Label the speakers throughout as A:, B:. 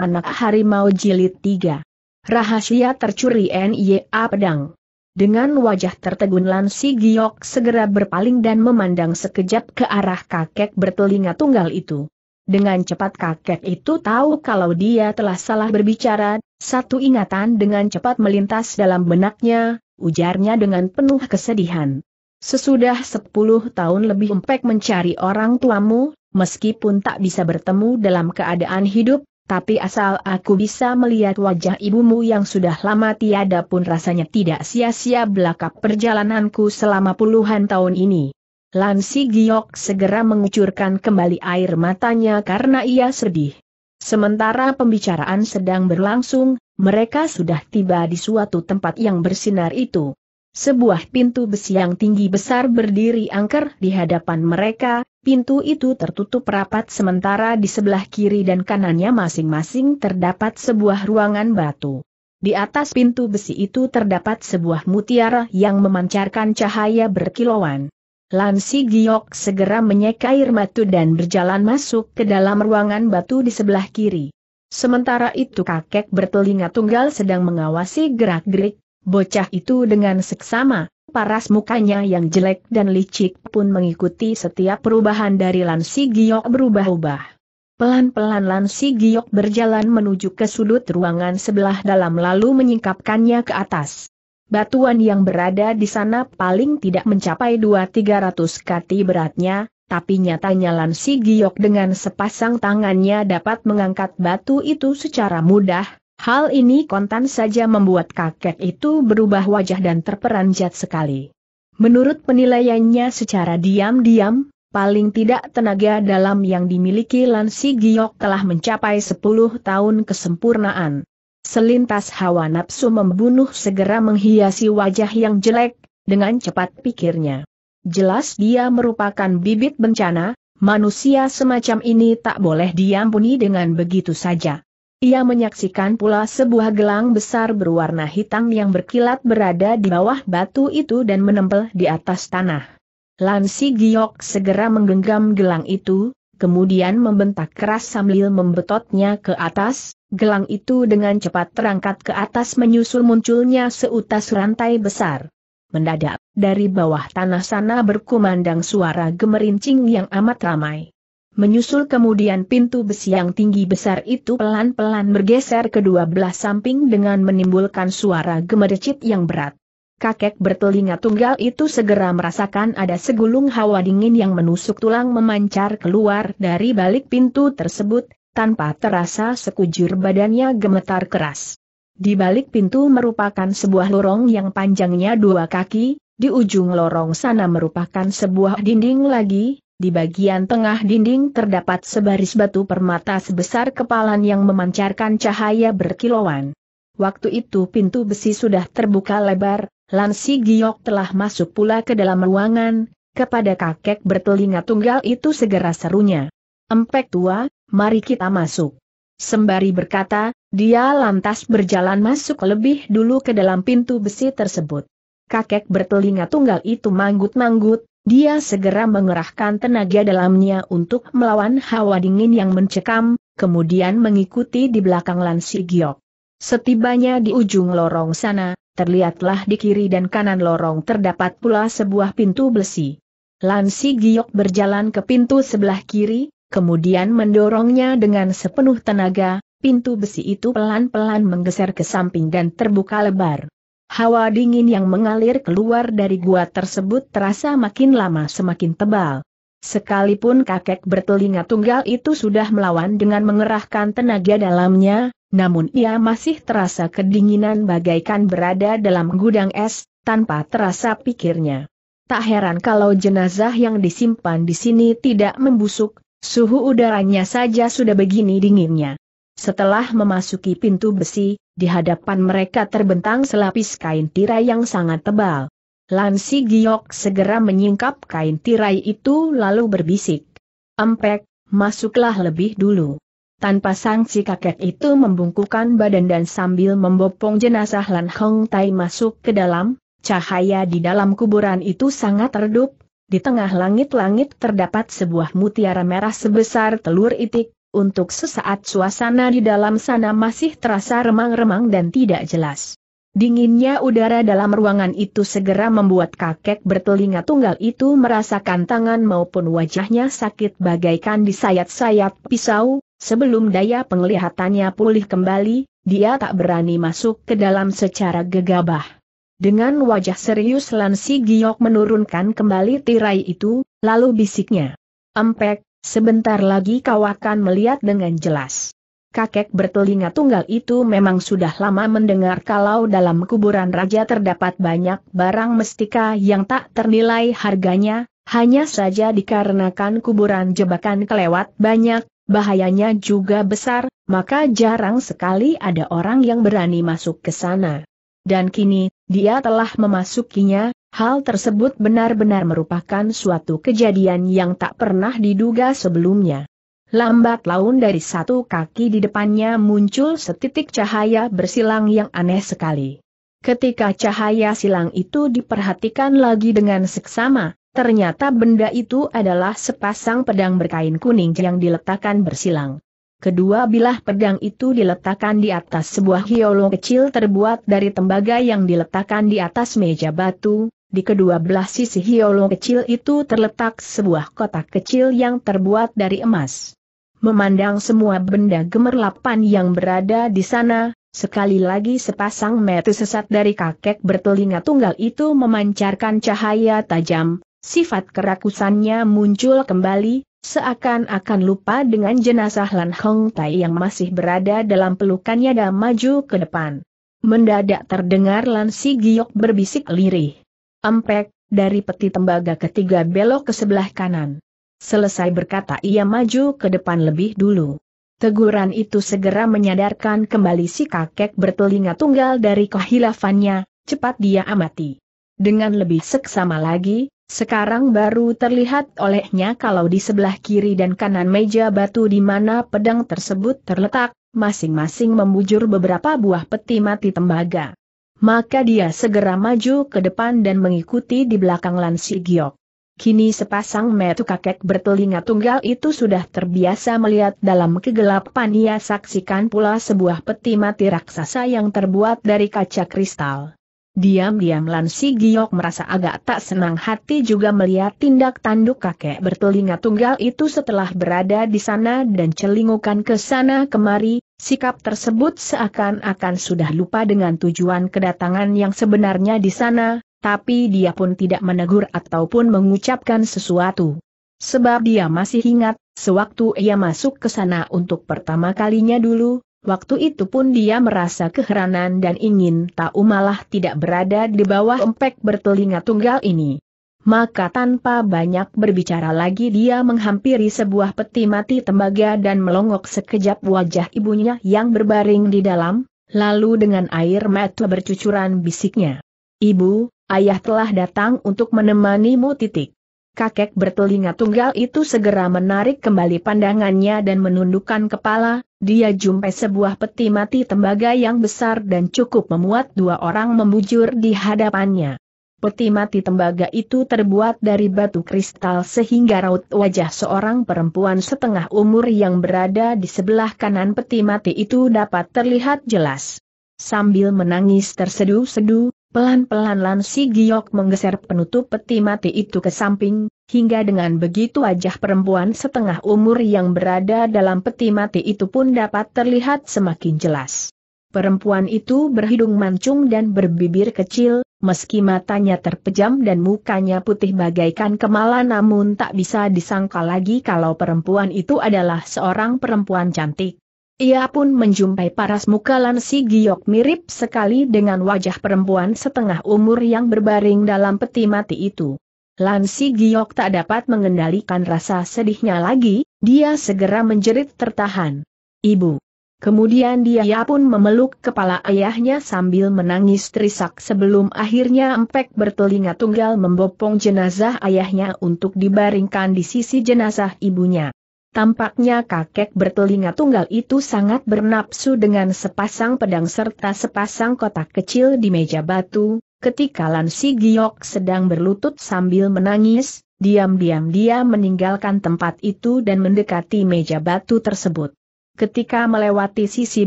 A: Anak Harimau Jilid 3. Rahasia tercuri N.Y.A Pedang. Dengan wajah tertegun Lan Si Giok segera berpaling dan memandang sekejap ke arah kakek bertelinga tunggal itu. Dengan cepat kakek itu tahu kalau dia telah salah berbicara, satu ingatan dengan cepat melintas dalam benaknya, ujarnya dengan penuh kesedihan. Sesudah sepuluh tahun lebih empek mencari orang tuamu, meskipun tak bisa bertemu dalam keadaan hidup, tapi asal aku bisa melihat wajah ibumu yang sudah lama tiada pun rasanya tidak sia-sia belakap perjalananku selama puluhan tahun ini. Lansi Giok segera mengucurkan kembali air matanya karena ia sedih. Sementara pembicaraan sedang berlangsung, mereka sudah tiba di suatu tempat yang bersinar itu. Sebuah pintu besi yang tinggi besar berdiri angker di hadapan mereka, Pintu itu tertutup rapat sementara di sebelah kiri dan kanannya masing-masing terdapat sebuah ruangan batu. Di atas pintu besi itu terdapat sebuah mutiara yang memancarkan cahaya berkilauan. Lansi Giok segera menyeka air matu dan berjalan masuk ke dalam ruangan batu di sebelah kiri. Sementara itu kakek bertelinga tunggal sedang mengawasi gerak-gerik, bocah itu dengan seksama, Paras mukanya yang jelek dan licik pun mengikuti setiap perubahan dari Lansi Giok berubah-ubah. Pelan-pelan Lansi Giok berjalan menuju ke sudut ruangan sebelah dalam lalu menyingkapkannya ke atas. Batuan yang berada di sana paling tidak mencapai 2-300 kati beratnya, tapi nyatanya Lansi Giok dengan sepasang tangannya dapat mengangkat batu itu secara mudah, Hal ini kontan saja membuat kakek itu berubah wajah dan terperanjat sekali. Menurut penilaiannya secara diam-diam, paling tidak tenaga dalam yang dimiliki Lansi Giok telah mencapai 10 tahun kesempurnaan. Selintas hawa nafsu membunuh segera menghiasi wajah yang jelek, dengan cepat pikirnya. Jelas dia merupakan bibit bencana, manusia semacam ini tak boleh diampuni dengan begitu saja. Ia menyaksikan pula sebuah gelang besar berwarna hitam yang berkilat berada di bawah batu itu dan menempel di atas tanah. Lansi Giok segera menggenggam gelang itu, kemudian membentak keras sambil membetotnya ke atas, gelang itu dengan cepat terangkat ke atas menyusul munculnya seutas rantai besar. Mendadak, dari bawah tanah sana berkumandang suara gemerincing yang amat ramai. Menyusul kemudian pintu besi yang tinggi besar itu pelan-pelan bergeser ke dua belah samping dengan menimbulkan suara gemericit yang berat. Kakek bertelinga tunggal itu segera merasakan ada segulung hawa dingin yang menusuk tulang memancar keluar dari balik pintu tersebut, tanpa terasa sekujur badannya gemetar keras. Di balik pintu merupakan sebuah lorong yang panjangnya dua kaki, di ujung lorong sana merupakan sebuah dinding lagi, di bagian tengah dinding terdapat sebaris batu permata sebesar kepalan yang memancarkan cahaya berkilauan. Waktu itu pintu besi sudah terbuka lebar, Lansi Giok telah masuk pula ke dalam ruangan, kepada kakek bertelinga tunggal itu segera serunya. Empek tua, mari kita masuk. Sembari berkata, dia lantas berjalan masuk lebih dulu ke dalam pintu besi tersebut. Kakek bertelinga tunggal itu manggut-manggut, dia segera mengerahkan tenaga dalamnya untuk melawan hawa dingin yang mencekam, kemudian mengikuti di belakang Lansi Giok. Setibanya di ujung lorong sana, terlihatlah di kiri dan kanan lorong terdapat pula sebuah pintu besi. Lansi Giok berjalan ke pintu sebelah kiri, kemudian mendorongnya dengan sepenuh tenaga, pintu besi itu pelan-pelan menggeser ke samping dan terbuka lebar. Hawa dingin yang mengalir keluar dari gua tersebut terasa makin lama semakin tebal. Sekalipun kakek bertelinga tunggal itu sudah melawan dengan mengerahkan tenaga dalamnya, namun ia masih terasa kedinginan bagaikan berada dalam gudang es, tanpa terasa pikirnya. Tak heran kalau jenazah yang disimpan di sini tidak membusuk, suhu udaranya saja sudah begini dinginnya. Setelah memasuki pintu besi, di hadapan mereka terbentang selapis kain tirai yang sangat tebal. Lansi Giok segera menyingkap kain tirai itu lalu berbisik. Empek, masuklah lebih dulu. Tanpa sangsi kakek itu membungkukan badan dan sambil membopong jenazah Lan Hong Tai masuk ke dalam, cahaya di dalam kuburan itu sangat redup, di tengah langit-langit terdapat sebuah mutiara merah sebesar telur itik, untuk sesaat suasana di dalam sana masih terasa remang-remang dan tidak jelas. Dinginnya udara dalam ruangan itu segera membuat kakek bertelinga tunggal itu merasakan tangan maupun wajahnya sakit bagaikan disayat-sayat pisau, sebelum daya penglihatannya pulih kembali, dia tak berani masuk ke dalam secara gegabah. Dengan wajah serius Lansi Giok menurunkan kembali tirai itu, lalu bisiknya. Empek, Sebentar lagi kau akan melihat dengan jelas. Kakek bertelinga tunggal itu memang sudah lama mendengar kalau dalam kuburan raja terdapat banyak barang mestika yang tak ternilai harganya, hanya saja dikarenakan kuburan jebakan kelewat banyak, bahayanya juga besar, maka jarang sekali ada orang yang berani masuk ke sana. Dan kini, dia telah memasukinya, Hal tersebut benar-benar merupakan suatu kejadian yang tak pernah diduga sebelumnya. Lambat laun dari satu kaki di depannya muncul setitik cahaya bersilang yang aneh sekali. Ketika cahaya silang itu diperhatikan lagi dengan seksama, ternyata benda itu adalah sepasang pedang berkain kuning yang diletakkan bersilang. Kedua bilah pedang itu diletakkan di atas sebuah hiolo kecil terbuat dari tembaga yang diletakkan di atas meja batu, di kedua belah sisi hiolo kecil itu terletak sebuah kotak kecil yang terbuat dari emas. Memandang semua benda gemerlapan yang berada di sana, sekali lagi sepasang mata sesat dari kakek bertelinga tunggal itu memancarkan cahaya tajam, sifat kerakusannya muncul kembali, seakan-akan lupa dengan jenazah Lan Hong Tai yang masih berada dalam pelukannya dan maju ke depan. Mendadak terdengar Lan Si Giok berbisik lirih. Empek, dari peti tembaga ketiga belok ke sebelah kanan. Selesai berkata ia maju ke depan lebih dulu. Teguran itu segera menyadarkan kembali si kakek bertelinga tunggal dari kehilafannya, cepat dia amati. Dengan lebih seksama lagi, sekarang baru terlihat olehnya kalau di sebelah kiri dan kanan meja batu di mana pedang tersebut terletak, masing-masing membujur beberapa buah peti mati tembaga. Maka dia segera maju ke depan dan mengikuti di belakang Lansi Giok. Kini sepasang metu kakek bertelinga tunggal itu sudah terbiasa melihat dalam kegelapan ia saksikan pula sebuah peti mati raksasa yang terbuat dari kaca kristal. Diam-diam Lansi Giok merasa agak tak senang hati juga melihat tindak tanduk kakek bertelinga tunggal itu setelah berada di sana dan celingukan ke sana kemari, Sikap tersebut seakan-akan sudah lupa dengan tujuan kedatangan yang sebenarnya di sana, tapi dia pun tidak menegur ataupun mengucapkan sesuatu. Sebab dia masih ingat, sewaktu ia masuk ke sana untuk pertama kalinya dulu, waktu itu pun dia merasa keheranan dan ingin tahu malah tidak berada di bawah empek bertelinga tunggal ini maka tanpa banyak berbicara lagi dia menghampiri sebuah peti mati tembaga dan melongok sekejap wajah ibunya yang berbaring di dalam, lalu dengan air mata bercucuran bisiknya. Ibu, ayah telah datang untuk menemanimu titik. Kakek bertelinga tunggal itu segera menarik kembali pandangannya dan menundukkan kepala, dia jumpai sebuah peti mati tembaga yang besar dan cukup memuat dua orang membujur di hadapannya. Peti mati tembaga itu terbuat dari batu kristal sehingga raut wajah seorang perempuan setengah umur yang berada di sebelah kanan peti mati itu dapat terlihat jelas. Sambil menangis tersedu sedu pelan-pelan Lansi Giok menggeser penutup peti mati itu ke samping, hingga dengan begitu wajah perempuan setengah umur yang berada dalam peti mati itu pun dapat terlihat semakin jelas. Perempuan itu berhidung mancung dan berbibir kecil, meski matanya terpejam dan mukanya putih bagaikan kemala namun tak bisa disangka lagi kalau perempuan itu adalah seorang perempuan cantik. Ia pun menjumpai paras muka Lansi Giok mirip sekali dengan wajah perempuan setengah umur yang berbaring dalam peti mati itu. Lansi Giok tak dapat mengendalikan rasa sedihnya lagi, dia segera menjerit tertahan. Ibu. Kemudian dia pun memeluk kepala ayahnya sambil menangis terisak sebelum akhirnya Empek bertelinga tunggal membopong jenazah ayahnya untuk dibaringkan di sisi jenazah ibunya. Tampaknya kakek bertelinga tunggal itu sangat bernapsu dengan sepasang pedang serta sepasang kotak kecil di meja batu, ketika Lansi Giok sedang berlutut sambil menangis, diam-diam dia meninggalkan tempat itu dan mendekati meja batu tersebut. Ketika melewati sisi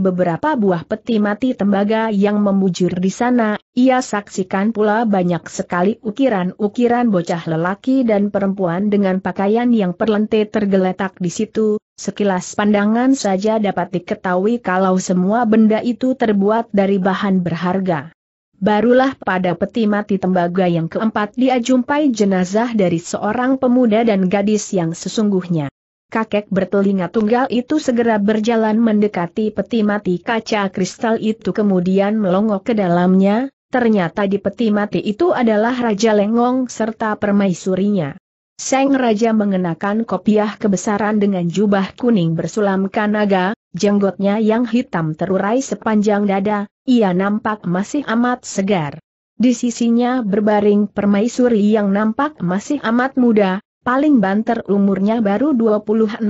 A: beberapa buah peti mati tembaga yang membujur di sana, ia saksikan pula banyak sekali ukiran-ukiran bocah lelaki dan perempuan dengan pakaian yang perlente tergeletak di situ, sekilas pandangan saja dapat diketahui kalau semua benda itu terbuat dari bahan berharga. Barulah pada peti mati tembaga yang keempat dia jumpai jenazah dari seorang pemuda dan gadis yang sesungguhnya kakek bertelinga tunggal itu segera berjalan mendekati peti mati kaca kristal itu kemudian melongok ke dalamnya, ternyata di peti mati itu adalah Raja Lengong serta permaisurinya. Seng Raja mengenakan kopiah kebesaran dengan jubah kuning bersulam kanaga, jenggotnya yang hitam terurai sepanjang dada, ia nampak masih amat segar. Di sisinya berbaring permaisuri yang nampak masih amat muda, Paling banter umurnya baru 26-7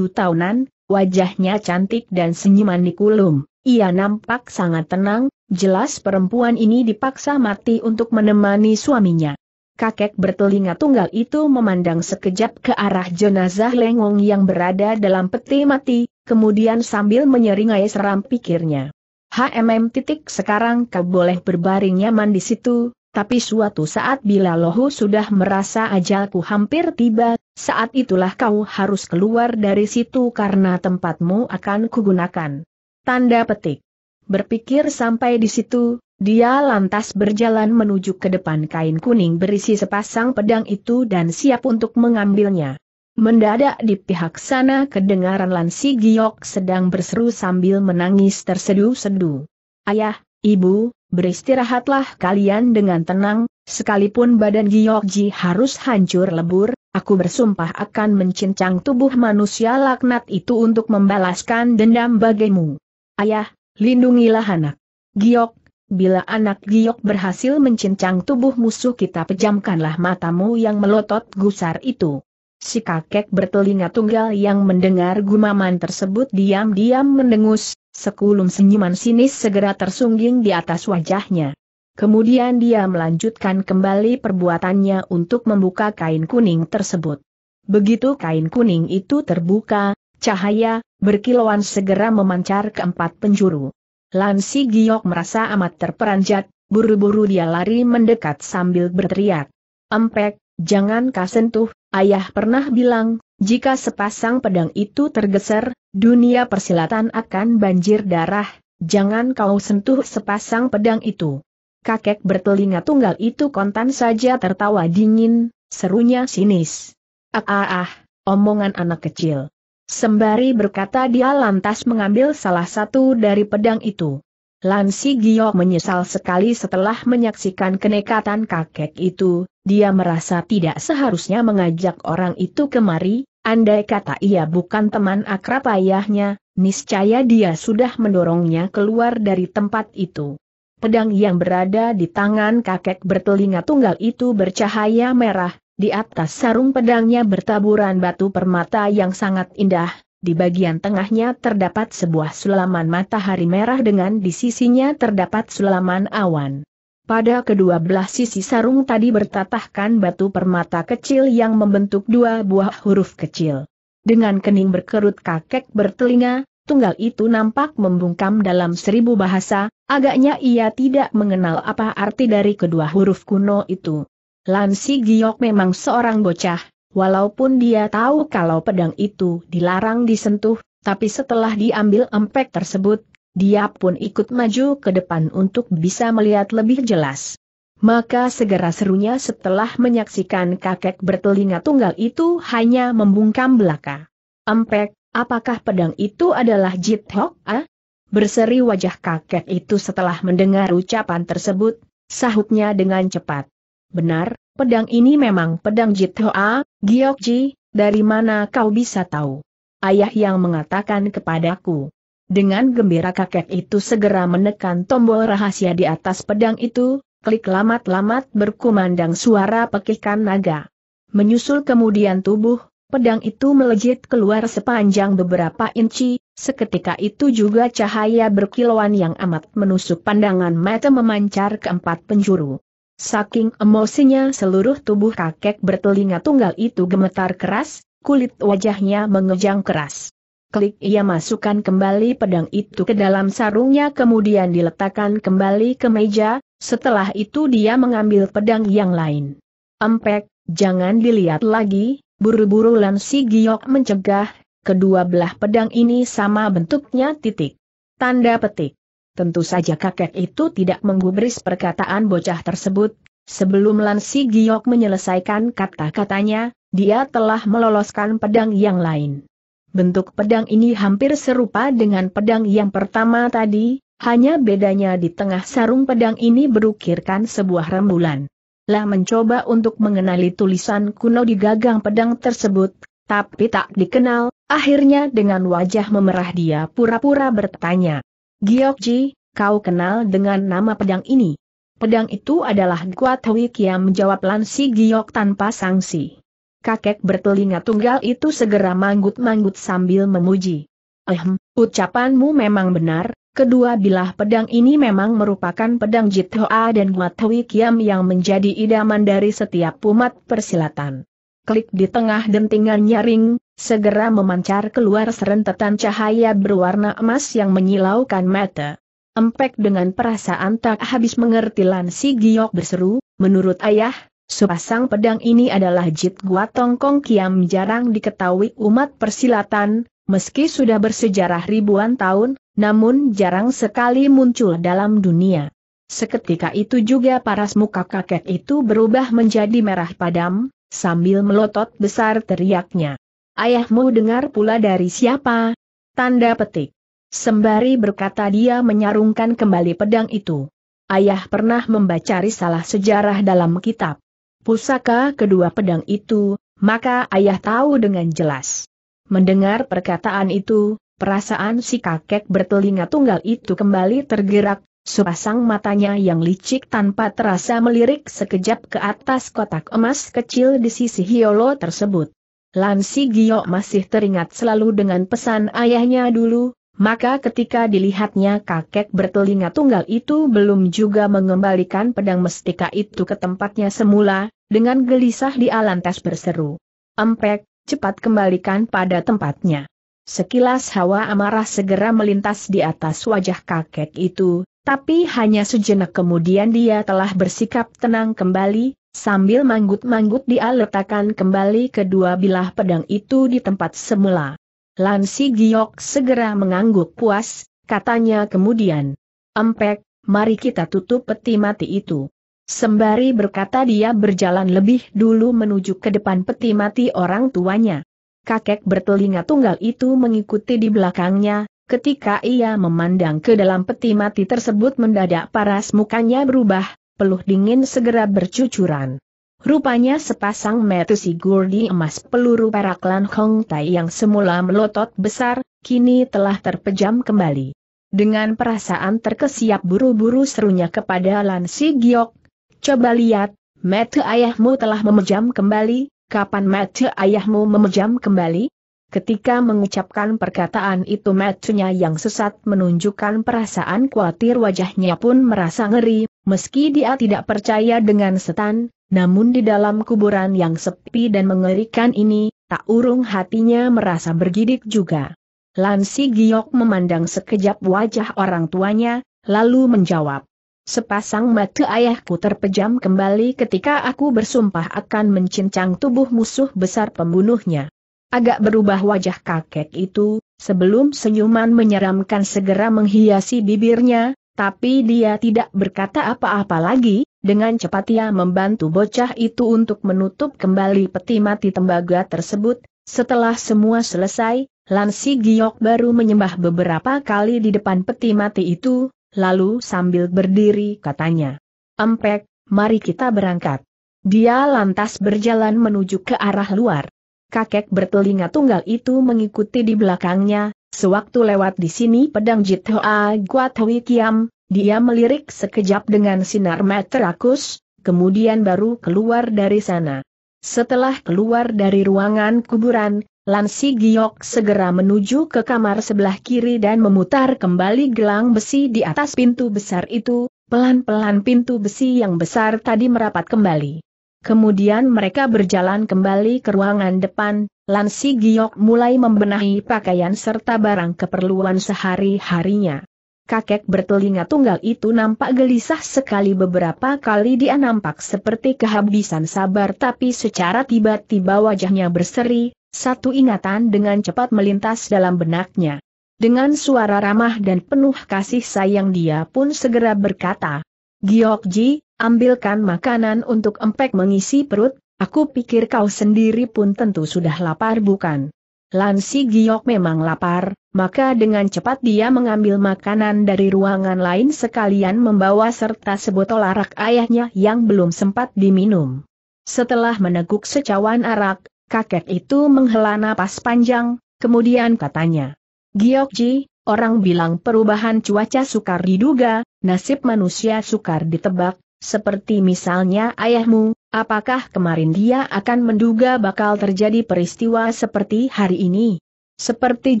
A: tahunan, wajahnya cantik dan senyuman nikulum. Ia nampak sangat tenang, jelas perempuan ini dipaksa mati untuk menemani suaminya. Kakek bertelinga tunggal itu memandang sekejap ke arah jenazah Lengong yang berada dalam peti mati, kemudian sambil menyeringai seram pikirnya. HMM titik sekarang kau boleh berbaring nyaman di situ, tapi suatu saat bila lohu sudah merasa ajalku hampir tiba, saat itulah kau harus keluar dari situ karena tempatmu akan kugunakan. Tanda petik. Berpikir sampai di situ, dia lantas berjalan menuju ke depan kain kuning berisi sepasang pedang itu dan siap untuk mengambilnya. Mendadak di pihak sana kedengaran Lansi Giok sedang berseru sambil menangis terseduh-seduh. Ayah, ibu, beristirahatlah kalian dengan tenang, sekalipun badan Giokji harus hancur lebur, aku bersumpah akan mencincang tubuh manusia laknat itu untuk membalaskan dendam bagimu. Ayah, lindungilah anak. Giok, bila anak Giok berhasil mencincang tubuh musuh kita pejamkanlah matamu yang melotot gusar itu. Si kakek bertelinga tunggal yang mendengar gumaman tersebut diam-diam mendengus, Sekulum senyuman sinis segera tersungging di atas wajahnya. Kemudian dia melanjutkan kembali perbuatannya untuk membuka kain kuning tersebut. Begitu kain kuning itu terbuka, cahaya, berkilauan segera memancar ke empat penjuru. Lansi Giok merasa amat terperanjat, buru-buru dia lari mendekat sambil berteriak. Empek, jangan kasentuh, ayah pernah bilang, jika sepasang pedang itu tergeser, dunia persilatan akan banjir darah, jangan kau sentuh sepasang pedang itu. Kakek bertelinga tunggal itu kontan saja tertawa dingin, serunya sinis. Ah ah ah, omongan anak kecil. Sembari berkata dia lantas mengambil salah satu dari pedang itu. Lansi Gio menyesal sekali setelah menyaksikan kenekatan kakek itu, dia merasa tidak seharusnya mengajak orang itu kemari, Andai kata ia bukan teman akrab ayahnya, niscaya dia sudah mendorongnya keluar dari tempat itu. Pedang yang berada di tangan kakek bertelinga tunggal itu bercahaya merah, di atas sarung pedangnya bertaburan batu permata yang sangat indah, di bagian tengahnya terdapat sebuah sulaman matahari merah dengan di sisinya terdapat sulaman awan. Pada kedua belah sisi sarung tadi bertatahkan batu permata kecil yang membentuk dua buah huruf kecil. Dengan kening berkerut kakek bertelinga, tunggal itu nampak membungkam dalam seribu bahasa, agaknya ia tidak mengenal apa arti dari kedua huruf kuno itu. Lansi Giok memang seorang bocah, walaupun dia tahu kalau pedang itu dilarang disentuh, tapi setelah diambil empek tersebut, dia pun ikut maju ke depan untuk bisa melihat lebih jelas. Maka segera serunya setelah menyaksikan kakek bertelinga tunggal itu hanya membungkam belaka. Empek, apakah pedang itu adalah Jit Hok ah? Berseri wajah kakek itu setelah mendengar ucapan tersebut, sahutnya dengan cepat. Benar, pedang ini memang pedang Giyok ah, Giokji, dari mana kau bisa tahu? Ayah yang mengatakan kepadaku. Dengan gembira kakek itu segera menekan tombol rahasia di atas pedang itu, klik lamat-lamat berkumandang suara pekikan naga. Menyusul kemudian tubuh, pedang itu melejit keluar sepanjang beberapa inci, seketika itu juga cahaya berkilauan yang amat menusuk pandangan mata memancar ke empat penjuru. Saking emosinya seluruh tubuh kakek bertelinga tunggal itu gemetar keras, kulit wajahnya mengejang keras. Klik ia masukkan kembali pedang itu ke dalam sarungnya kemudian diletakkan kembali ke meja, setelah itu dia mengambil pedang yang lain. Empek, jangan dilihat lagi, buru-buru Lan Si Giok mencegah, kedua belah pedang ini sama bentuknya titik. Tanda petik. Tentu saja kakek itu tidak menggubris perkataan bocah tersebut, Sebelum lan si Giok menyelesaikan kata-katanya, dia telah meloloskan pedang yang lain. Bentuk pedang ini hampir serupa dengan pedang yang pertama tadi, hanya bedanya di tengah sarung pedang ini berukirkan sebuah rembulan. Lah mencoba untuk mengenali tulisan kuno di gagang pedang tersebut, tapi tak dikenal, akhirnya dengan wajah memerah dia pura-pura bertanya. Giokji, kau kenal dengan nama pedang ini? Pedang itu adalah Guatwi Kiam menjawab Lansi Giok tanpa sanksi kakek bertelinga tunggal itu segera manggut-manggut sambil memuji. Ehm, ucapanmu memang benar, kedua bilah pedang ini memang merupakan pedang Jithoa dan Guatwi Kiam yang menjadi idaman dari setiap umat persilatan. Klik di tengah dentingan nyaring, segera memancar keluar serentetan cahaya berwarna emas yang menyilaukan mata. Empek dengan perasaan tak habis mengerti Lan Si Giok berseru, menurut ayah, Sepasang pedang ini adalah Jit Gua Tongkong Kiam jarang diketahui umat persilatan, meski sudah bersejarah ribuan tahun, namun jarang sekali muncul dalam dunia. Seketika itu juga paras muka kakek itu berubah menjadi merah padam, sambil melotot besar teriaknya. Ayahmu dengar pula dari siapa? Tanda petik. Sembari berkata dia menyarungkan kembali pedang itu. Ayah pernah membaca risalah sejarah dalam kitab pusaka kedua pedang itu, maka ayah tahu dengan jelas. Mendengar perkataan itu, perasaan si kakek bertelinga tunggal itu kembali tergerak, sepasang matanya yang licik tanpa terasa melirik sekejap ke atas kotak emas kecil di sisi Hiolo tersebut. Lansi Gio masih teringat selalu dengan pesan ayahnya dulu, maka ketika dilihatnya kakek bertelinga tunggal itu belum juga mengembalikan pedang mestika itu ke tempatnya semula, dengan gelisah di alantas berseru. Empek, cepat kembalikan pada tempatnya. Sekilas hawa amarah segera melintas di atas wajah kakek itu, tapi hanya sejenak kemudian dia telah bersikap tenang kembali, sambil manggut-manggut dia letakkan kembali kedua bilah pedang itu di tempat semula. Lan Si Giok segera mengangguk puas, katanya kemudian. Empek, mari kita tutup peti mati itu. Sembari berkata dia berjalan lebih dulu menuju ke depan peti mati orang tuanya. Kakek bertelinga tunggal itu mengikuti di belakangnya, ketika ia memandang ke dalam peti mati tersebut mendadak paras mukanya berubah, peluh dingin segera bercucuran. Rupanya sepasang mata si gurdi emas peluru klan Hong Tai yang semula melotot besar, kini telah terpejam kembali. Dengan perasaan terkesiap buru-buru serunya kepada Lan Si Giok, coba lihat, mata ayahmu telah memejam kembali, kapan mata ayahmu memejam kembali? Ketika mengucapkan perkataan itu matanya yang sesat menunjukkan perasaan khawatir wajahnya pun merasa ngeri, Meski dia tidak percaya dengan setan, namun di dalam kuburan yang sepi dan mengerikan ini, tak urung hatinya merasa bergidik juga. Lansi Giok memandang sekejap wajah orang tuanya, lalu menjawab. Sepasang mata ayahku terpejam kembali ketika aku bersumpah akan mencincang tubuh musuh besar pembunuhnya. Agak berubah wajah kakek itu, sebelum senyuman menyeramkan segera menghiasi bibirnya, tapi dia tidak berkata apa-apa lagi, dengan cepat ia membantu bocah itu untuk menutup kembali peti mati tembaga tersebut, setelah semua selesai, Lansi Giok baru menyembah beberapa kali di depan peti mati itu, lalu sambil berdiri katanya, Empek, mari kita berangkat. Dia lantas berjalan menuju ke arah luar. Kakek bertelinga tunggal itu mengikuti di belakangnya, Sewaktu lewat di sini pedang Jithoa Guathui Kiam, dia melirik sekejap dengan sinar meterakus, kemudian baru keluar dari sana. Setelah keluar dari ruangan kuburan, Lansi Giok segera menuju ke kamar sebelah kiri dan memutar kembali gelang besi di atas pintu besar itu, pelan-pelan pintu besi yang besar tadi merapat kembali. Kemudian mereka berjalan kembali ke ruangan depan, Lansi Giok mulai membenahi pakaian serta barang keperluan sehari-harinya. Kakek bertelinga tunggal itu nampak gelisah sekali beberapa kali dia nampak seperti kehabisan sabar tapi secara tiba-tiba wajahnya berseri, satu ingatan dengan cepat melintas dalam benaknya. Dengan suara ramah dan penuh kasih sayang dia pun segera berkata, Giokji, ambilkan makanan untuk empek mengisi perut, Aku pikir kau sendiri pun tentu sudah lapar bukan? Lansi Giok memang lapar, maka dengan cepat dia mengambil makanan dari ruangan lain sekalian membawa serta sebotol arak ayahnya yang belum sempat diminum. Setelah meneguk secawan arak, kakek itu menghela napas panjang, kemudian katanya, Giok Ji, Orang bilang perubahan cuaca sukar diduga, nasib manusia sukar ditebak, seperti misalnya ayahmu, Apakah kemarin dia akan menduga bakal terjadi peristiwa seperti hari ini? Seperti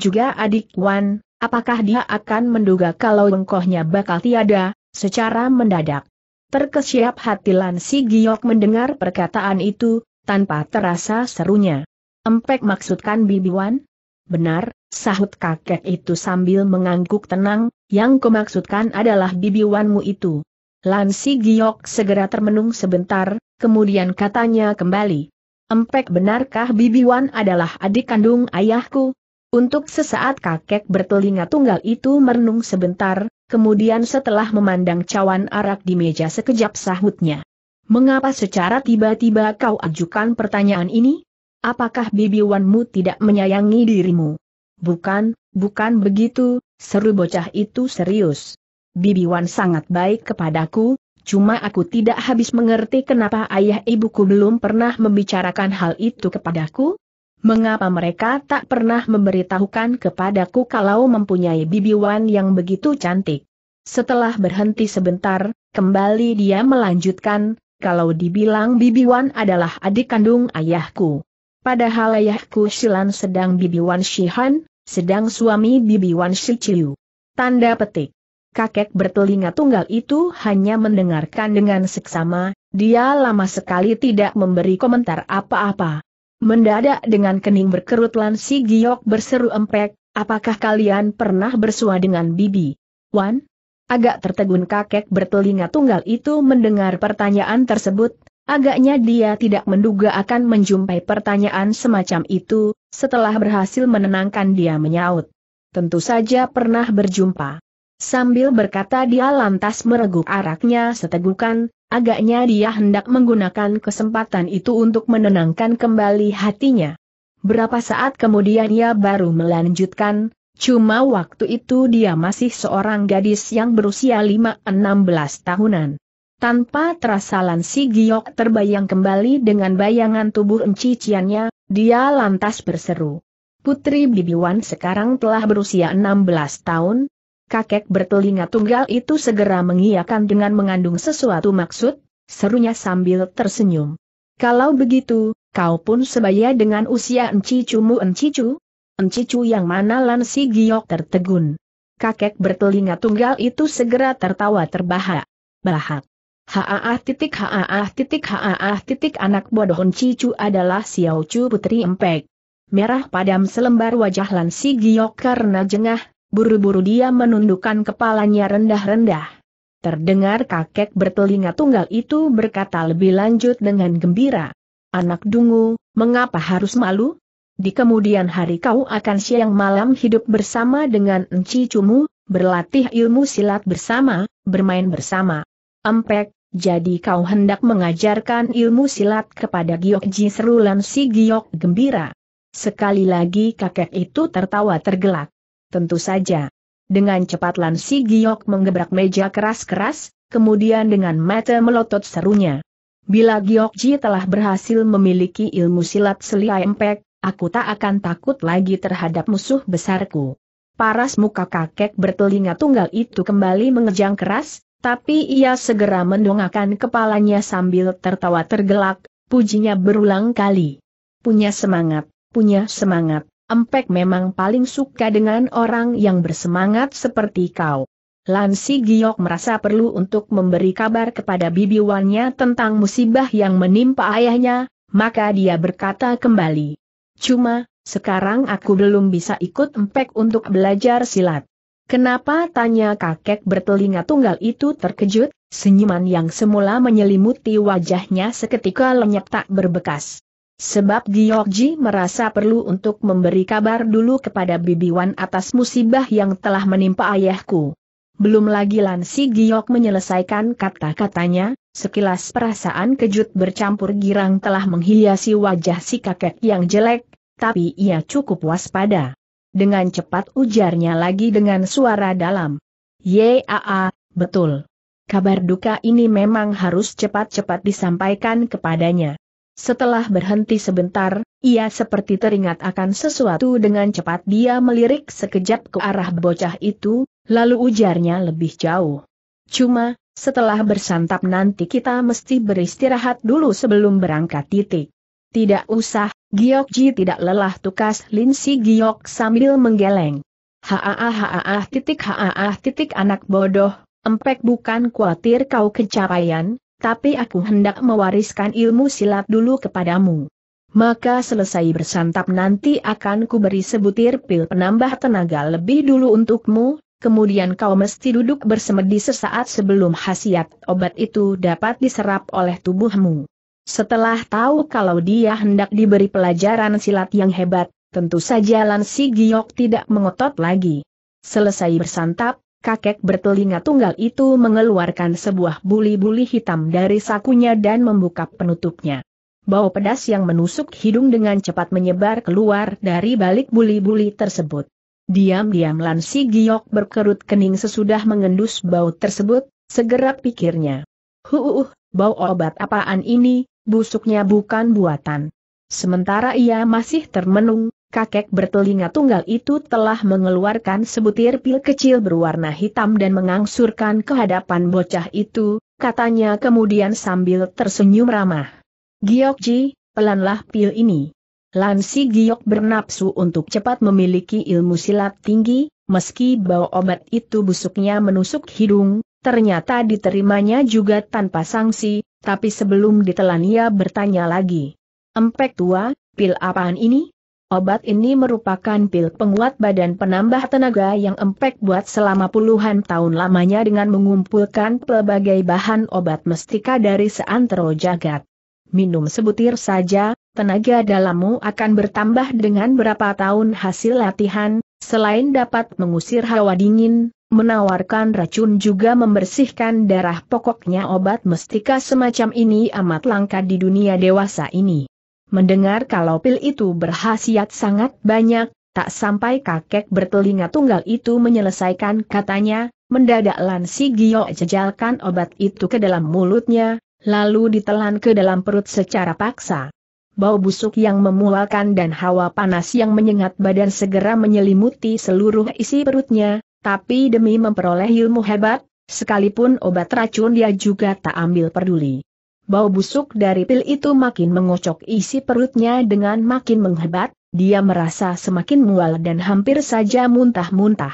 A: juga adik Wan, apakah dia akan menduga kalau engkohnya bakal tiada, secara mendadak? Terkesiap hati Lan Si Giok mendengar perkataan itu, tanpa terasa serunya. Empek maksudkan Bibi Wan? Benar, sahut kakek itu sambil mengangguk tenang, yang kumaksudkan adalah Bibi Wanmu itu. Lan Si Giok segera termenung sebentar, kemudian katanya kembali. Empek benarkah Bibi Wan adalah adik kandung ayahku? Untuk sesaat kakek bertelinga tunggal itu merenung sebentar, kemudian setelah memandang cawan arak di meja sekejap sahutnya. Mengapa secara tiba-tiba kau ajukan pertanyaan ini? Apakah Bibi Wanmu tidak menyayangi dirimu? Bukan, bukan begitu, seru bocah itu serius. Bibi Wan sangat baik kepadaku, Cuma aku tidak habis mengerti kenapa ayah ibuku belum pernah membicarakan hal itu kepadaku? Mengapa mereka tak pernah memberitahukan kepadaku kalau mempunyai Bibi Wan yang begitu cantik? Setelah berhenti sebentar, kembali dia melanjutkan, kalau dibilang Bibi Wan adalah adik kandung ayahku. Padahal ayahku Shilan sedang Bibi bibiwan Shihan, sedang suami bibiwan Shi Chiu. Tanda petik kakek bertelinga tunggal itu hanya mendengarkan dengan seksama, dia lama sekali tidak memberi komentar apa-apa. Mendadak dengan kening berkerut Lan Si Giok berseru empek, apakah kalian pernah bersua dengan Bibi? Wan? Agak tertegun kakek bertelinga tunggal itu mendengar pertanyaan tersebut, agaknya dia tidak menduga akan menjumpai pertanyaan semacam itu, setelah berhasil menenangkan dia menyaut. Tentu saja pernah berjumpa. Sambil berkata dia lantas mereguk araknya setegukan, agaknya dia hendak menggunakan kesempatan itu untuk menenangkan kembali hatinya. Berapa saat kemudian ia baru melanjutkan, cuma waktu itu dia masih seorang gadis yang berusia 5-16 tahunan. Tanpa terasa Lansi Giok terbayang kembali dengan bayangan tubuh enciciannya, dia lantas berseru. Putri Bibiwan sekarang telah berusia 16 tahun, kakek bertelinga tunggal itu segera mengiyakan dengan mengandung sesuatu maksud, serunya sambil tersenyum. Kalau begitu, kau pun sebaya dengan usia encicumu encicu? Encicu yang mana Lansi Giok tertegun. Kakek bertelinga tunggal itu segera tertawa terbahak. Bahak. Haah titik haah titik haah titik anak bodoh encicu adalah Xiao Chu Putri Empek. Merah padam selembar wajah Lansi Giok karena jengah, Buru-buru dia menundukkan kepalanya rendah-rendah. Terdengar kakek bertelinga tunggal itu berkata lebih lanjut dengan gembira. Anak dungu, mengapa harus malu? Di kemudian hari kau akan siang malam hidup bersama dengan enci cumu, berlatih ilmu silat bersama, bermain bersama. Empek, jadi kau hendak mengajarkan ilmu silat kepada Giok Ji serulan si Giok gembira. Sekali lagi kakek itu tertawa tergelak tentu saja. Dengan cepat Lan Si Giok menggebrak meja keras-keras, kemudian dengan mata melotot serunya. Bila Giok Ji telah berhasil memiliki ilmu silat selia empek, aku tak akan takut lagi terhadap musuh besarku. Paras muka kakek bertelinga tunggal itu kembali mengejang keras, tapi ia segera mendongakkan kepalanya sambil tertawa tergelak, pujinya berulang kali. Punya semangat, punya semangat. Empek memang paling suka dengan orang yang bersemangat seperti kau. Lansi Giok merasa perlu untuk memberi kabar kepada Bibi Wannya tentang musibah yang menimpa ayahnya, maka dia berkata kembali. Cuma, sekarang aku belum bisa ikut empek untuk belajar silat. Kenapa tanya kakek bertelinga tunggal itu terkejut, senyuman yang semula menyelimuti wajahnya seketika lenyap tak berbekas. Sebab Giorgi merasa perlu untuk memberi kabar dulu kepada Bibi Wan atas musibah yang telah menimpa ayahku. Belum lagi Lansi Giok menyelesaikan kata-katanya, sekilas perasaan kejut bercampur girang telah menghiasi wajah si kakek yang jelek, tapi ia cukup waspada. Dengan cepat ujarnya lagi dengan suara dalam. Yaa, betul. Kabar duka ini memang harus cepat-cepat disampaikan kepadanya. Setelah berhenti sebentar, ia seperti teringat akan sesuatu dengan cepat dia melirik sekejap ke arah bocah itu, lalu ujarnya lebih jauh. Cuma, setelah bersantap nanti kita mesti beristirahat dulu sebelum berangkat titik. Tidak usah, Giokji tidak lelah tukas Linsi Giok sambil menggeleng. Haaah haa titik haaah titik anak bodoh, empek bukan khawatir kau kecapaian, tapi aku hendak mewariskan ilmu silat dulu kepadamu. Maka selesai bersantap nanti akan kuberi sebutir pil penambah tenaga lebih dulu untukmu, kemudian kau mesti duduk bersemedi sesaat sebelum khasiat obat itu dapat diserap oleh tubuhmu. Setelah tahu kalau dia hendak diberi pelajaran silat yang hebat, tentu saja lansia Giok tidak mengotot lagi. Selesai bersantap, kakek bertelinga tunggal itu mengeluarkan sebuah buli-buli hitam dari sakunya dan membuka penutupnya. Bau pedas yang menusuk hidung dengan cepat menyebar keluar dari balik buli-buli tersebut. Diam-diam Lansi Giok berkerut kening sesudah mengendus bau tersebut, segera pikirnya. Huuuh, bau obat apaan ini, busuknya bukan buatan. Sementara ia masih termenung, kakek bertelinga tunggal itu telah mengeluarkan sebutir pil kecil berwarna hitam dan mengangsurkan ke hadapan bocah itu, katanya kemudian sambil tersenyum ramah. Ji, pelanlah pil ini. Lansi Giok bernapsu untuk cepat memiliki ilmu silat tinggi, meski bau obat itu busuknya menusuk hidung, ternyata diterimanya juga tanpa sanksi, tapi sebelum ditelan ia bertanya lagi. Empek tua, pil apaan ini? Obat ini merupakan pil penguat badan penambah tenaga yang empek buat selama puluhan tahun lamanya dengan mengumpulkan pelbagai bahan obat mestika dari seantero jagat. Minum sebutir saja, tenaga dalammu akan bertambah dengan berapa tahun hasil latihan, selain dapat mengusir hawa dingin, menawarkan racun juga membersihkan darah pokoknya obat mestika semacam ini amat langka di dunia dewasa ini. Mendengar kalau pil itu berhasiat sangat banyak, tak sampai kakek bertelinga tunggal itu menyelesaikan katanya, mendadak Si Gio jejalkan obat itu ke dalam mulutnya, lalu ditelan ke dalam perut secara paksa. Bau busuk yang memualkan dan hawa panas yang menyengat badan segera menyelimuti seluruh isi perutnya, tapi demi memperoleh ilmu hebat, sekalipun obat racun dia juga tak ambil peduli. Bau busuk dari pil itu makin mengocok isi perutnya dengan makin menghebat, dia merasa semakin mual dan hampir saja muntah-muntah.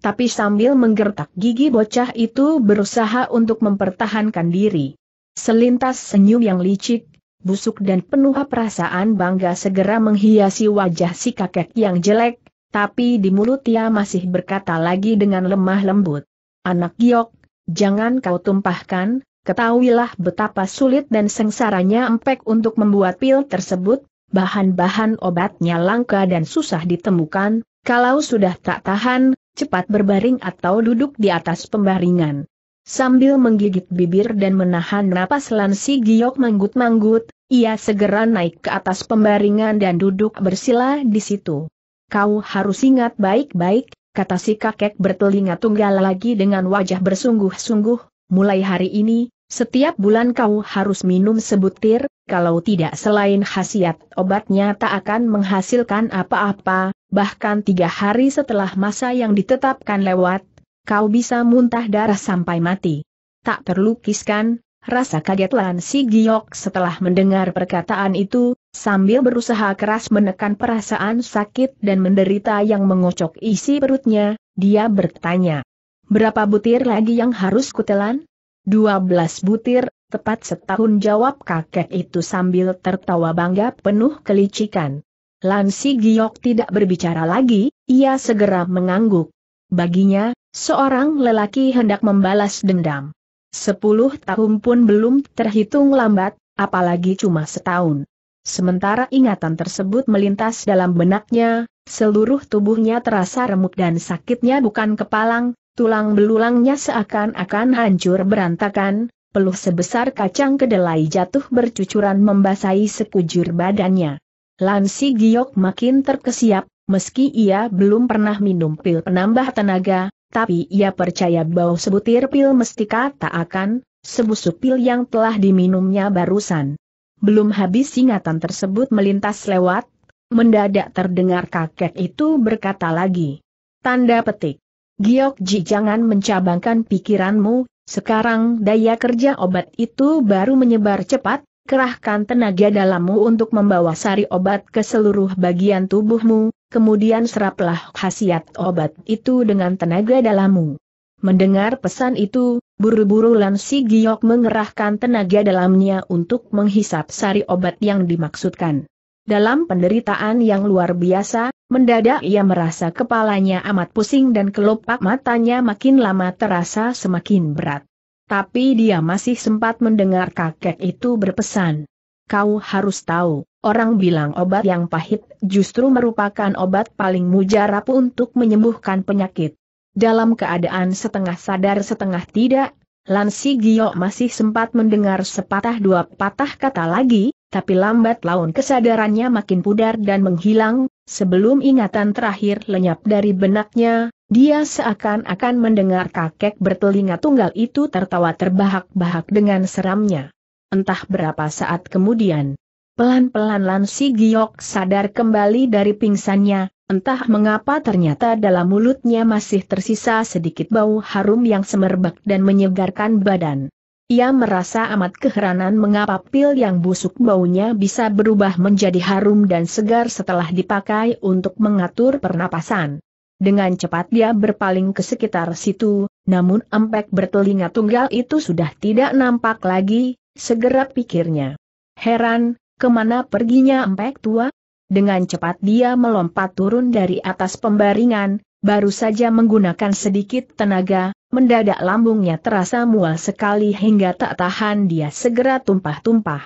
A: Tapi sambil menggertak gigi bocah itu berusaha untuk mempertahankan diri. Selintas senyum yang licik, busuk dan penuh perasaan bangga segera menghiasi wajah si kakek yang jelek, tapi di mulut ia masih berkata lagi dengan lemah lembut. Anak giok, jangan kau tumpahkan, Ketahuilah betapa sulit dan sengsaranya empek untuk membuat pil tersebut, bahan-bahan obatnya langka dan susah ditemukan, kalau sudah tak tahan, cepat berbaring atau duduk di atas pembaringan. Sambil menggigit bibir dan menahan napas Lansi Giok manggut-manggut, ia segera naik ke atas pembaringan dan duduk bersila di situ. Kau harus ingat baik-baik, kata si kakek bertelinga tunggal lagi dengan wajah bersungguh-sungguh, mulai hari ini, setiap bulan kau harus minum sebutir, kalau tidak selain khasiat obatnya tak akan menghasilkan apa-apa, bahkan tiga hari setelah masa yang ditetapkan lewat, kau bisa muntah darah sampai mati. Tak terlukiskan, rasa kaget Lan Si Giok setelah mendengar perkataan itu, sambil berusaha keras menekan perasaan sakit dan menderita yang mengocok isi perutnya, dia bertanya. Berapa butir lagi yang harus kutelan? 12 butir, tepat setahun jawab kakek itu sambil tertawa bangga penuh kelicikan. Lansi Giok tidak berbicara lagi, ia segera mengangguk. Baginya, seorang lelaki hendak membalas dendam. Sepuluh tahun pun belum terhitung lambat, apalagi cuma setahun. Sementara ingatan tersebut melintas dalam benaknya, seluruh tubuhnya terasa remuk dan sakitnya bukan kepalang, Tulang belulangnya seakan-akan hancur berantakan, peluh sebesar kacang kedelai jatuh bercucuran membasahi sekujur badannya. Lansi Giok makin terkesiap, meski ia belum pernah minum pil penambah tenaga, tapi ia percaya bau sebutir pil mestika tak akan, sebusuk pil yang telah diminumnya barusan. Belum habis ingatan tersebut melintas lewat, mendadak terdengar kakek itu berkata lagi. Tanda petik. Ji jangan mencabangkan pikiranmu, sekarang daya kerja obat itu baru menyebar cepat, kerahkan tenaga dalammu untuk membawa sari obat ke seluruh bagian tubuhmu, kemudian seraplah khasiat obat itu dengan tenaga dalammu. Mendengar pesan itu, buru-buru Lansi Giok mengerahkan tenaga dalamnya untuk menghisap sari obat yang dimaksudkan. Dalam penderitaan yang luar biasa, Mendadak ia merasa kepalanya amat pusing dan kelopak matanya makin lama terasa semakin berat. Tapi dia masih sempat mendengar kakek itu berpesan. Kau harus tahu, orang bilang obat yang pahit justru merupakan obat paling mujarab untuk menyembuhkan penyakit. Dalam keadaan setengah sadar setengah tidak, Lansi Gio masih sempat mendengar sepatah dua patah kata lagi, tapi lambat laun kesadarannya makin pudar dan menghilang, Sebelum ingatan terakhir lenyap dari benaknya, dia seakan-akan mendengar kakek bertelinga tunggal itu tertawa terbahak-bahak dengan seramnya. Entah berapa saat kemudian, pelan-pelan Lansi Giok sadar kembali dari pingsannya, entah mengapa ternyata dalam mulutnya masih tersisa sedikit bau harum yang semerbak dan menyegarkan badan. Ia merasa amat keheranan mengapa pil yang busuk baunya bisa berubah menjadi harum dan segar setelah dipakai untuk mengatur pernapasan. Dengan cepat dia berpaling ke sekitar situ, namun empek bertelinga tunggal itu sudah tidak nampak lagi, segera pikirnya. Heran, kemana perginya empek tua? Dengan cepat dia melompat turun dari atas pembaringan, baru saja menggunakan sedikit tenaga, Mendadak lambungnya terasa mual sekali hingga tak tahan dia segera tumpah-tumpah.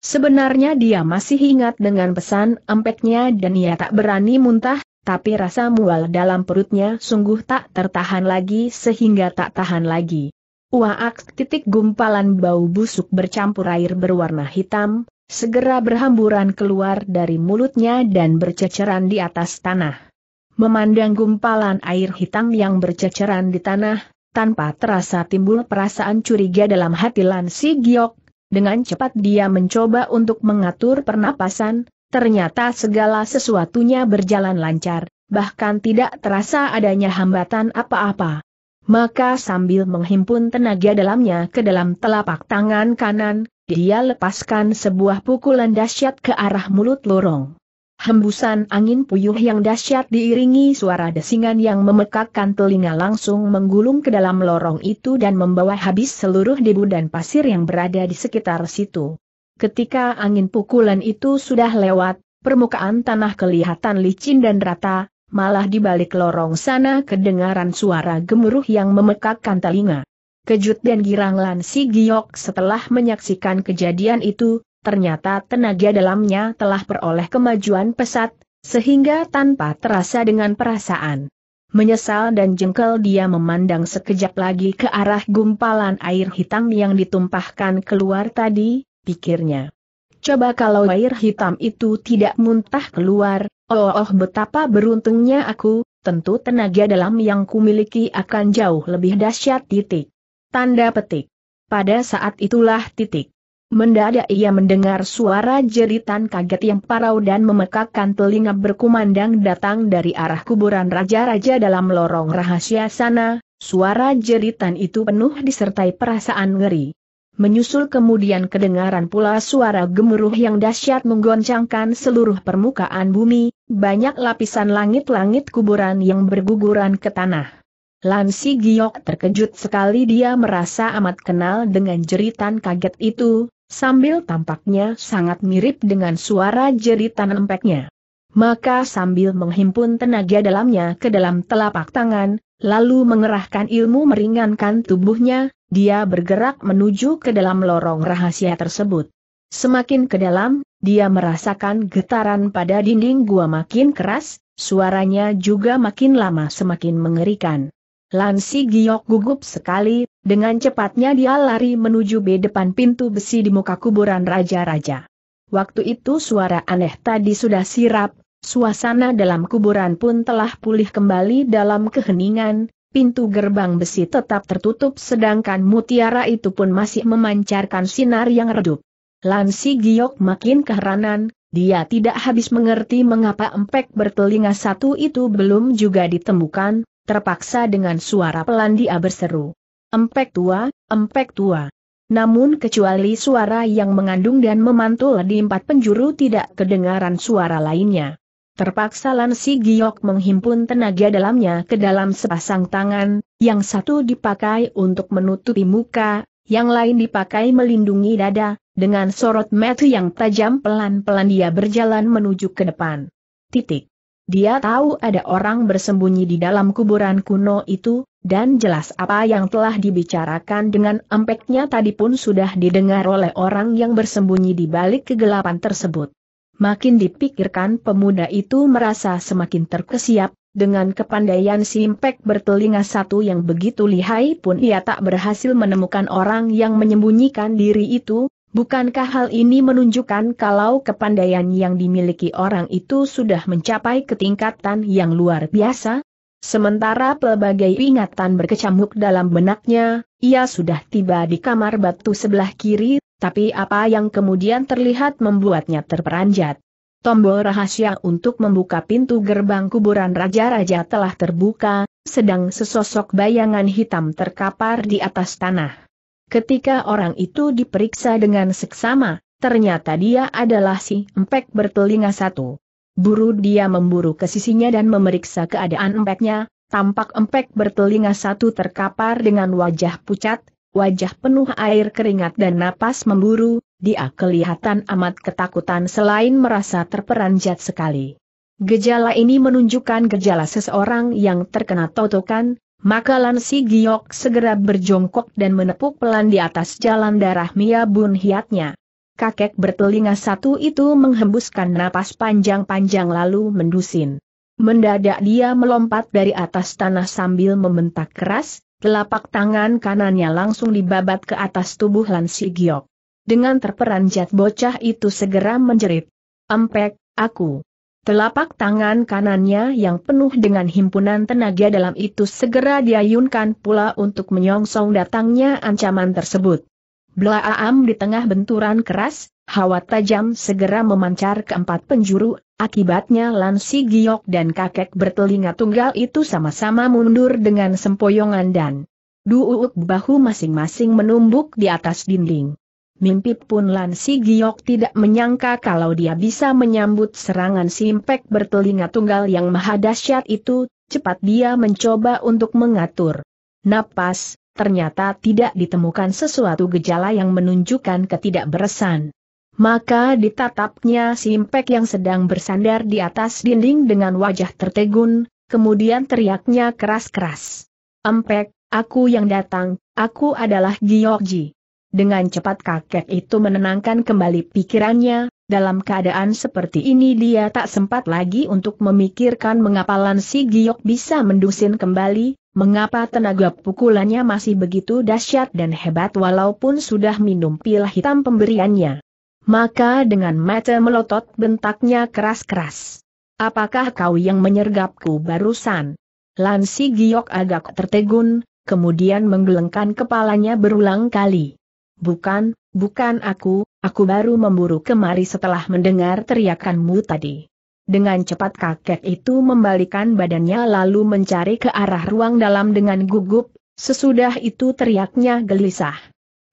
A: Sebenarnya dia masih ingat dengan pesan empeknya dan ia tak berani muntah, tapi rasa mual dalam perutnya sungguh tak tertahan lagi sehingga tak tahan lagi. Waak titik gumpalan bau busuk bercampur air berwarna hitam, segera berhamburan keluar dari mulutnya dan berceceran di atas tanah. Memandang gumpalan air hitam yang berceceran di tanah, tanpa terasa timbul perasaan curiga dalam hati Lansi Giok, dengan cepat dia mencoba untuk mengatur pernapasan, ternyata segala sesuatunya berjalan lancar, bahkan tidak terasa adanya hambatan apa-apa. Maka sambil menghimpun tenaga dalamnya ke dalam telapak tangan kanan, dia lepaskan sebuah pukulan dahsyat ke arah mulut lorong. Hembusan angin puyuh yang dahsyat diiringi suara desingan yang memekakkan telinga langsung menggulung ke dalam lorong itu dan membawa habis seluruh debu dan pasir yang berada di sekitar situ. Ketika angin pukulan itu sudah lewat, permukaan tanah kelihatan licin dan rata, malah di balik lorong sana kedengaran suara gemuruh yang memekakkan telinga. Kejut dan girang Lan Si Giok setelah menyaksikan kejadian itu, ternyata tenaga dalamnya telah peroleh kemajuan pesat, sehingga tanpa terasa dengan perasaan. Menyesal dan jengkel dia memandang sekejap lagi ke arah gumpalan air hitam yang ditumpahkan keluar tadi, pikirnya. Coba kalau air hitam itu tidak muntah keluar, oh, oh betapa beruntungnya aku, tentu tenaga dalam yang kumiliki akan jauh lebih dahsyat titik. Tanda petik. Pada saat itulah titik. Mendadak ia mendengar suara jeritan kaget yang parau dan memekakkan telinga berkumandang datang dari arah kuburan raja-raja dalam lorong rahasia sana, suara jeritan itu penuh disertai perasaan ngeri. Menyusul kemudian kedengaran pula suara gemuruh yang dahsyat menggoncangkan seluruh permukaan bumi, banyak lapisan langit-langit kuburan yang berguguran ke tanah. Lansi Giok terkejut sekali dia merasa amat kenal dengan jeritan kaget itu, sambil tampaknya sangat mirip dengan suara jeritan empeknya. Maka sambil menghimpun tenaga dalamnya ke dalam telapak tangan, lalu mengerahkan ilmu meringankan tubuhnya, dia bergerak menuju ke dalam lorong rahasia tersebut. Semakin ke dalam, dia merasakan getaran pada dinding gua makin keras, suaranya juga makin lama semakin mengerikan. Lansi Giok gugup sekali, dengan cepatnya dia lari menuju B depan pintu besi di muka kuburan raja-raja. Waktu itu suara aneh tadi sudah sirap, suasana dalam kuburan pun telah pulih kembali dalam keheningan, pintu gerbang besi tetap tertutup sedangkan mutiara itu pun masih memancarkan sinar yang redup. Lansi Giok makin keheranan, dia tidak habis mengerti mengapa empek bertelinga satu itu belum juga ditemukan, terpaksa dengan suara pelan dia berseru. Empek tua, empek tua. Namun kecuali suara yang mengandung dan memantul di empat penjuru tidak kedengaran suara lainnya. Terpaksa Lansi Giok menghimpun tenaga dalamnya ke dalam sepasang tangan, yang satu dipakai untuk menutupi muka, yang lain dipakai melindungi dada, dengan sorot mata yang tajam pelan-pelan dia berjalan menuju ke depan. Titik. Dia tahu ada orang bersembunyi di dalam kuburan kuno itu, dan jelas apa yang telah dibicarakan dengan empeknya tadi pun sudah didengar oleh orang yang bersembunyi di balik kegelapan tersebut. Makin dipikirkan pemuda itu merasa semakin terkesiap, dengan kepandaian Simpek bertelinga satu yang begitu lihai pun ia tak berhasil menemukan orang yang menyembunyikan diri itu, Bukankah hal ini menunjukkan kalau kepandaian yang dimiliki orang itu sudah mencapai ketingkatan yang luar biasa? Sementara pelbagai ingatan berkecamuk dalam benaknya, ia sudah tiba di kamar batu sebelah kiri, tapi apa yang kemudian terlihat membuatnya terperanjat. Tombol rahasia untuk membuka pintu gerbang kuburan raja-raja telah terbuka, sedang sesosok bayangan hitam terkapar di atas tanah. Ketika orang itu diperiksa dengan seksama, ternyata dia adalah si empek bertelinga satu. Buru dia memburu ke sisinya dan memeriksa keadaan empeknya, tampak empek bertelinga satu terkapar dengan wajah pucat, wajah penuh air keringat dan napas memburu, dia kelihatan amat ketakutan selain merasa terperanjat sekali. Gejala ini menunjukkan gejala seseorang yang terkena totokan, maka Lansi Giok segera berjongkok dan menepuk pelan di atas jalan darah Mia Bun Hiatnya. Kakek bertelinga satu itu menghembuskan napas panjang-panjang lalu mendusin. Mendadak dia melompat dari atas tanah sambil membentak keras, telapak tangan kanannya langsung dibabat ke atas tubuh Lansi Giok. Dengan terperanjat bocah itu segera menjerit. Empek, aku. Telapak tangan kanannya yang penuh dengan himpunan tenaga dalam itu segera diayunkan pula untuk menyongsong datangnya ancaman tersebut. Blaam di tengah benturan keras, hawa tajam segera memancar ke empat penjuru, akibatnya Lansi Giok dan kakek bertelinga tunggal itu sama-sama mundur dengan sempoyongan dan duuk bahu masing-masing menumbuk di atas dinding. Mimpi pun Lan Si Giok tidak menyangka kalau dia bisa menyambut serangan simpek bertelinga tunggal yang maha dahsyat itu, cepat dia mencoba untuk mengatur napas, ternyata tidak ditemukan sesuatu gejala yang menunjukkan ketidakberesan. Maka ditatapnya simpek yang sedang bersandar di atas dinding dengan wajah tertegun, kemudian teriaknya keras-keras. Empek, aku yang datang, aku adalah Giokji. Dengan cepat kakek itu menenangkan kembali pikirannya, dalam keadaan seperti ini dia tak sempat lagi untuk memikirkan mengapa Lansi Giok bisa mendusin kembali, mengapa tenaga pukulannya masih begitu dahsyat dan hebat walaupun sudah minum pil hitam pemberiannya. Maka dengan mata melotot bentaknya keras-keras. Apakah kau yang menyergapku barusan? Lansi Giok agak tertegun, kemudian menggelengkan kepalanya berulang kali. Bukan, bukan aku, aku baru memburu kemari setelah mendengar teriakanmu tadi. Dengan cepat kakek itu membalikan badannya lalu mencari ke arah ruang dalam dengan gugup, sesudah itu teriaknya gelisah.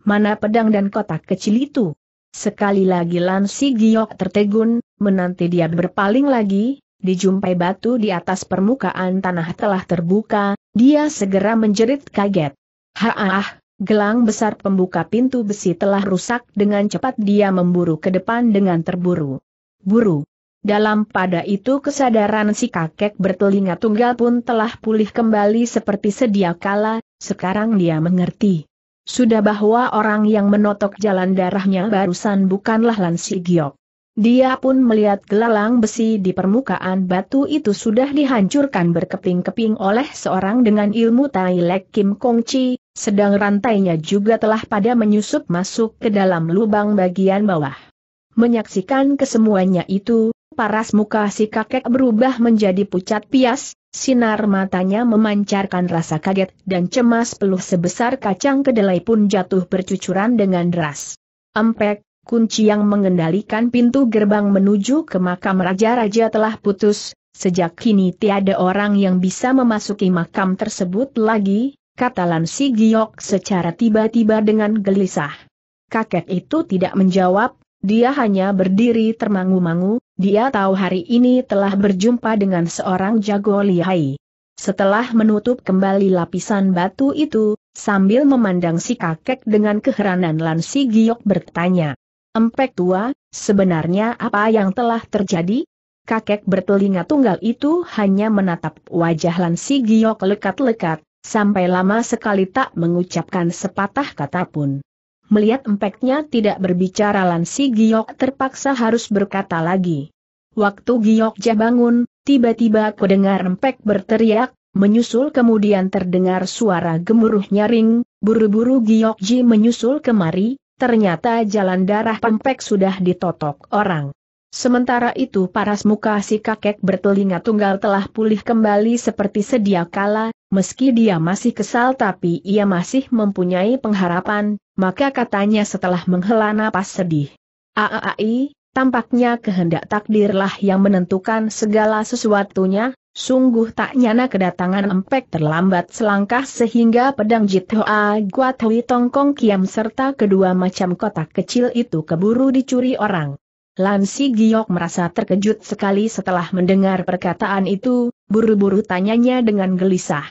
A: Mana pedang dan kotak kecil itu? Sekali lagi Lan Giok tertegun, menanti dia berpaling lagi, dijumpai batu di atas permukaan tanah telah terbuka, dia segera menjerit kaget. Haah, Gelang besar pembuka pintu besi telah rusak dengan cepat dia memburu ke depan dengan terburu. Buru. Dalam pada itu kesadaran si kakek bertelinga tunggal pun telah pulih kembali seperti sedia kala, sekarang dia mengerti. Sudah bahwa orang yang menotok jalan darahnya barusan bukanlah Lansi Giok. Dia pun melihat gelang besi di permukaan batu itu sudah dihancurkan berkeping-keping oleh seorang dengan ilmu Tai Lek Kim Kong Chi, sedang rantainya juga telah pada menyusup masuk ke dalam lubang bagian bawah. Menyaksikan kesemuanya itu, paras muka si kakek berubah menjadi pucat pias, sinar matanya memancarkan rasa kaget dan cemas peluh sebesar kacang kedelai pun jatuh bercucuran dengan deras. ampek, kunci yang mengendalikan pintu gerbang menuju ke makam raja-raja telah putus, Sejak kini tiada orang yang bisa memasuki makam tersebut lagi, kata Lan Giok secara tiba-tiba dengan gelisah. Kakek itu tidak menjawab, dia hanya berdiri termangu-mangu, dia tahu hari ini telah berjumpa dengan seorang jago lihai. Setelah menutup kembali lapisan batu itu, sambil memandang si kakek dengan keheranan Lan Giok bertanya. Empek tua, sebenarnya apa yang telah terjadi? Kakek bertelinga tunggal itu hanya menatap wajah Lan Giok lekat-lekat, Sampai lama sekali tak mengucapkan sepatah kata pun. Melihat empeknya tidak berbicara lansi Giok terpaksa harus berkata lagi. Waktu Giok jah bangun, tiba-tiba kudengar empek berteriak, menyusul kemudian terdengar suara gemuruh nyaring, buru-buru Giok Ji menyusul kemari, ternyata jalan darah Empek sudah ditotok orang. Sementara itu paras muka si kakek bertelinga tunggal telah pulih kembali seperti sedia kala, Meski dia masih kesal tapi ia masih mempunyai pengharapan, maka katanya setelah menghela napas sedih. Aai, tampaknya kehendak takdirlah yang menentukan segala sesuatunya, sungguh tak nyana kedatangan empek terlambat selangkah sehingga pedang Jithoa Guatwi Tongkong Kiam serta kedua macam kotak kecil itu keburu dicuri orang. Lansi Giok merasa terkejut sekali setelah mendengar perkataan itu, buru-buru tanyanya dengan gelisah.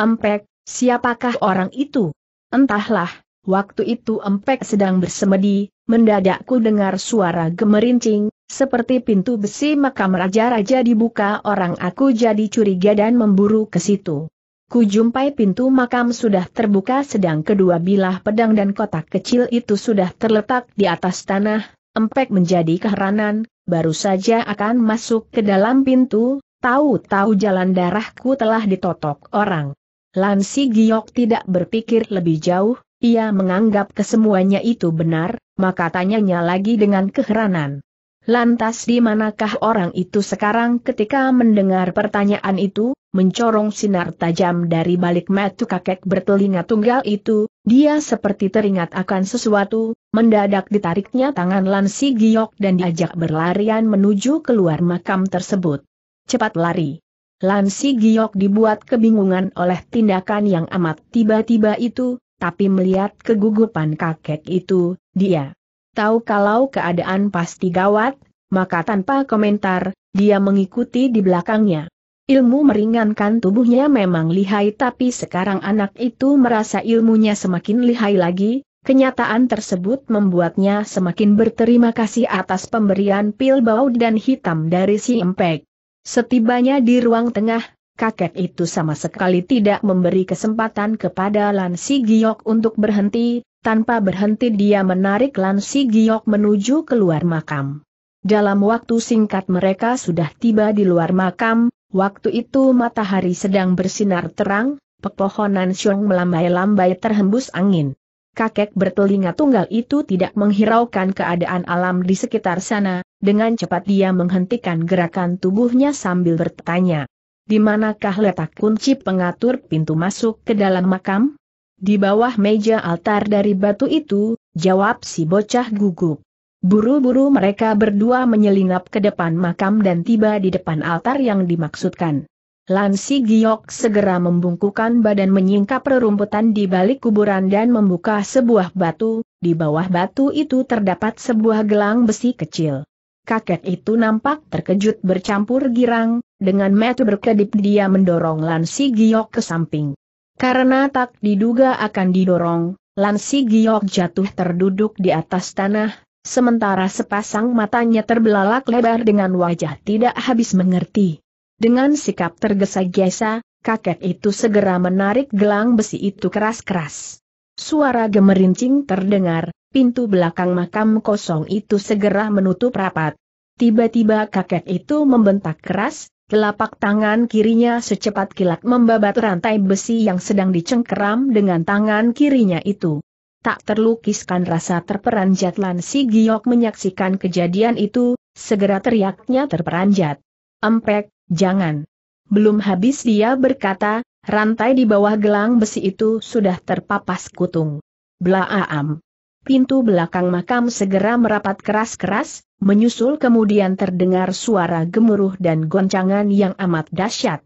A: Empek, siapakah orang itu? Entahlah, waktu itu Empek sedang bersemedi, mendadak ku dengar suara gemerincing, seperti pintu besi makam raja-raja dibuka orang aku jadi curiga dan memburu ke situ. Kujumpai pintu makam sudah terbuka sedang kedua bilah pedang dan kotak kecil itu sudah terletak di atas tanah, empek menjadi keheranan, baru saja akan masuk ke dalam pintu, tahu-tahu jalan darahku telah ditotok orang. Lansi Giok tidak berpikir lebih jauh, ia menganggap kesemuanya itu benar, maka tanyanya lagi dengan keheranan. Lantas di manakah orang itu sekarang ketika mendengar pertanyaan itu, mencorong sinar tajam dari balik metu kakek bertelinga tunggal itu, dia seperti teringat akan sesuatu, mendadak ditariknya tangan Lansi Giok dan diajak berlarian menuju keluar makam tersebut. Cepat lari! Lansi Giok dibuat kebingungan oleh tindakan yang amat tiba-tiba itu, tapi melihat kegugupan kakek itu, dia tahu kalau keadaan pasti gawat, maka tanpa komentar, dia mengikuti di belakangnya. Ilmu meringankan tubuhnya memang lihai tapi sekarang anak itu merasa ilmunya semakin lihai lagi, Kenyataan tersebut membuatnya semakin berterima kasih atas pemberian pil bau dan hitam dari si Empek. Setibanya di ruang tengah, kakek itu sama sekali tidak memberi kesempatan kepada Lan Si Giok untuk berhenti, tanpa berhenti dia menarik Lan Si Giok menuju keluar makam. Dalam waktu singkat mereka sudah tiba di luar makam, waktu itu matahari sedang bersinar terang, pepohonan siung melambai-lambai terhembus angin kakek bertelinga tunggal itu tidak menghiraukan keadaan alam di sekitar sana, dengan cepat dia menghentikan gerakan tubuhnya sambil bertanya. Di manakah letak kunci pengatur pintu masuk ke dalam makam? Di bawah meja altar dari batu itu, jawab si bocah gugup. Buru-buru mereka berdua menyelinap ke depan makam dan tiba di depan altar yang dimaksudkan. Lansi Giok segera membungkukan badan menyingkap rerumputan di balik kuburan dan membuka sebuah batu, di bawah batu itu terdapat sebuah gelang besi kecil. Kakek itu nampak terkejut bercampur girang, dengan metu berkedip dia mendorong Lansi Giok ke samping. Karena tak diduga akan didorong, Lansi Giok jatuh terduduk di atas tanah, sementara sepasang matanya terbelalak lebar dengan wajah tidak habis mengerti. Dengan sikap tergesa-gesa, kakek itu segera menarik gelang besi itu keras-keras. Suara gemerincing terdengar, pintu belakang makam kosong itu segera menutup rapat. Tiba-tiba kakek itu membentak keras, telapak tangan kirinya secepat kilat membabat rantai besi yang sedang dicengkeram dengan tangan kirinya itu. Tak terlukiskan rasa terperanjat Lan Si Giok menyaksikan kejadian itu, segera teriaknya terperanjat. Empek, Jangan. Belum habis dia berkata, rantai di bawah gelang besi itu sudah terpapas kutung. Blaaam. Pintu belakang makam segera merapat keras-keras, menyusul kemudian terdengar suara gemuruh dan goncangan yang amat dahsyat.